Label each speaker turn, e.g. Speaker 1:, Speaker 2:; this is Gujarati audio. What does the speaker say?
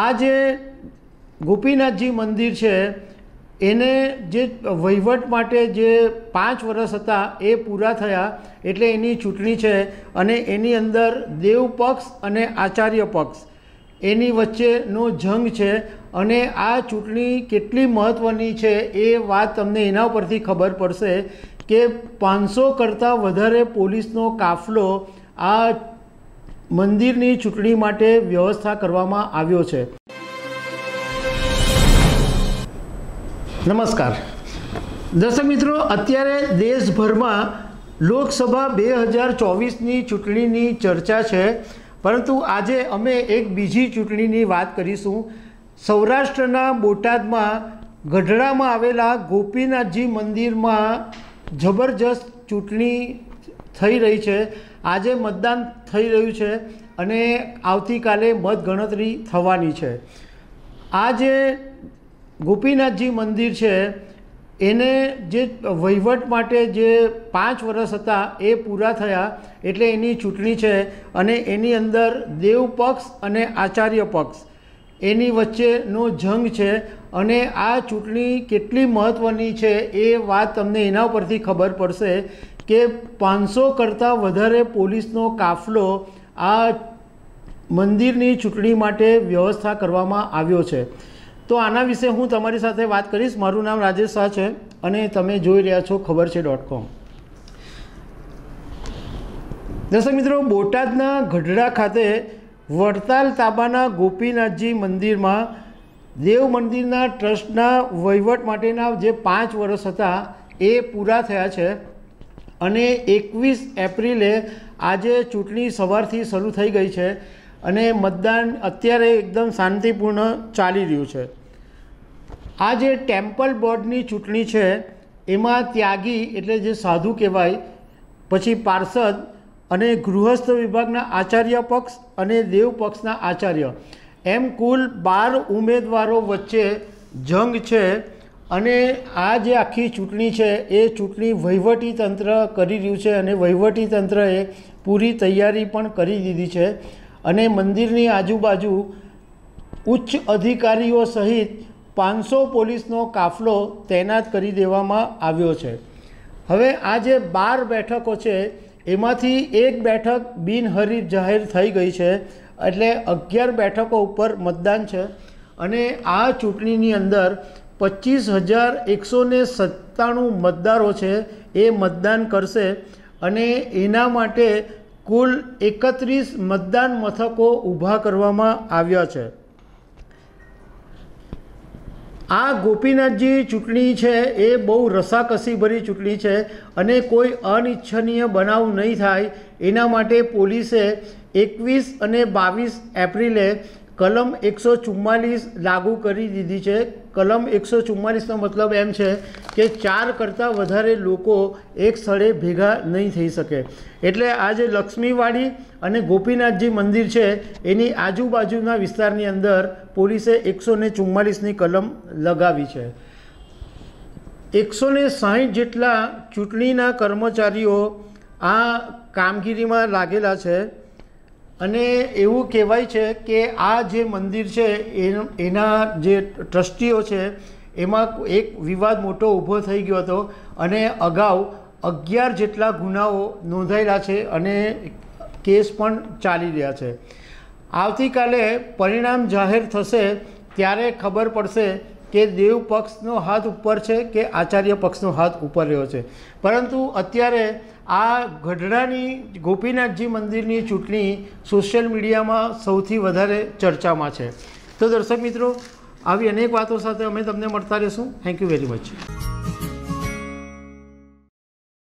Speaker 1: આ જે ગોપીનાથજી મંદિર છે એને જે વહીવટ માટે જે પાંચ વર્ષ હતા એ પૂરા થયા એટલે એની ચૂંટણી છે અને એની અંદર દેવ પક્ષ અને આચાર્ય પક્ષ એની વચ્ચેનો જંગ છે અને આ ચૂંટણી કેટલી મહત્ત્વની છે એ વાત તમને એના પરથી ખબર પડશે કે પાંચસો કરતાં વધારે પોલીસનો કાફલો આ મંદિરની ચૂંટણી માટે વ્યવસ્થા કરવામાં આવ્યો છે નમસ્કાર દર્શક મિત્રો અત્યારે દેશભરમાં લોકસભા બે હજાર ચોવીસની ચૂંટણીની ચર્ચા છે પરંતુ આજે અમે એક બીજી ચૂંટણીની વાત કરીશું સૌરાષ્ટ્રના બોટાદમાં ગઢડામાં આવેલા ગોપીનાથજી મંદિરમાં જબરજસ્ત ચૂંટણી થઈ રહી છે આજે મતદાન થઈ રહ્યું છે અને આવતીકાલે મતગણતરી થવાની છે આ જે ગોપીનાથજી મંદિર છે એને જે વહીવટ માટે જે પાંચ વર્ષ હતા એ પૂરા થયા એટલે એની ચૂંટણી છે અને એની અંદર દેવ પક્ષ અને આચાર્ય પક્ષ એની વચ્ચેનો જંગ છે અને આ ચૂંટણી કેટલી મહત્ત્વની છે એ વાત તમને એના ઉપરથી ખબર પડશે કે પાંચસો કરતાં વધારે પોલીસનો કાફલો આ મંદિરની ચૂંટણી માટે વ્યવસ્થા કરવામાં આવ્યો છે તો આના વિશે હું તમારી સાથે વાત કરીશ મારું નામ રાજેશ શાહ છે અને તમે જોઈ રહ્યા છો ખબર છે ડોટ કોમ દર્શક મિત્રો બોટાદના ગઢડા ખાતે વડતાલ તાબાના ગોપીનાથજી મંદિરમાં દેવ મંદિરના ટ્રસ્ટના વહીવટ માટેના જે પાંચ વર્ષ હતા એ પૂરા થયા છે અને એકવીસ એપ્રિલે આજે ચૂંટણી સવારથી શરૂ થઈ ગઈ છે અને મતદાન અત્યારે એકદમ શાંતિપૂર્ણ ચાલી રહ્યું છે આ જે ટેમ્પલ બોર્ડની ચૂંટણી છે એમાં ત્યાગી એટલે જે સાધુ કહેવાય પછી પાર્ષદ અને ગૃહસ્થ વિભાગના આચાર્ય પક્ષ અને દેવ પક્ષના આચાર્ય એમ કુલ બાર ઉમેદવારો વચ્ચે જંગ છે અને આ જે આખી ચૂંટણી છે એ ચૂંટણી વહીવટી તંત્ર કરી રહ્યું છે અને વહીવટી તંત્રએ પૂરી તૈયારી પણ કરી દીધી છે અને મંદિરની આજુબાજુ ઉચ્ચ અધિકારીઓ સહિત પાંચસો પોલીસનો કાફલો તૈનાત કરી દેવામાં આવ્યો છે હવે આ જે બાર બેઠકો છે એમાંથી એક બેઠક બિનહરીફ જાહેર થઈ ગઈ છે એટલે અગિયાર બેઠકો ઉપર મતદાન છે અને આ ચૂંટણીની અંદર પચીસ હજાર એકસો સત્તાણું મતદારો છે એ મતદાન કરશે અને એના માટે કુલ એકત્રીસ મતદાન મથકો ઊભા કરવામાં આવ્યા છે આ ગોપીનાથજી ચૂંટણી છે એ બહુ રસાકસીભરી ચૂંટણી છે અને કોઈ અનિચ્છનીય બનાવ નહીં થાય એના માટે પોલીસે એકવીસ અને બાવીસ એપ્રિલે કલમ એકસો ચુમ્માલીસ લાગુ કરી દીધી છે કલમ એકસો ચુમ્માલીસનો મતલબ એમ છે કે ચાર કરતાં વધારે લોકો એક સ્થળે ભેગા નહીં થઈ શકે એટલે આ જે લક્ષ્મીવાડી અને ગોપીનાથજી મંદિર છે એની આજુબાજુના વિસ્તારની અંદર પોલીસે એકસો ને ચુમ્માલીસની કલમ લગાવી છે એકસો ને સાહીઠ જેટલા ચૂંટણીના કર્મચારીઓ આ કામગીરીમાં લાગેલા છે અને એવું કહેવાય છે કે આ જે મંદિર છે એના જે ટ્રસ્ટીઓ છે એમાં એક વિવાદ મોટો ઊભો થઈ ગયો હતો અને અગાઉ અગિયાર જેટલા ગુનાઓ નોંધાયેલા છે અને કેસ પણ ચાલી રહ્યા છે આવતીકાલે પરિણામ જાહેર થશે ત્યારે ખબર પડશે કે દેવ પક્ષનો હાથ ઉપર છે કે આચાર્ય પક્ષનો હાથ ઉપર રહ્યો છે પરંતુ અત્યારે આ ગઢડાની ગોપીનાથજી મંદિરની ચૂંટણી સોશિયલ મીડિયામાં સૌથી વધારે ચર્ચામાં છે તો દર્શક મિત્રો આવી અનેક વાતો સાથે અમે તમને મળતા રહીશું થેન્ક યુ વેરી મચ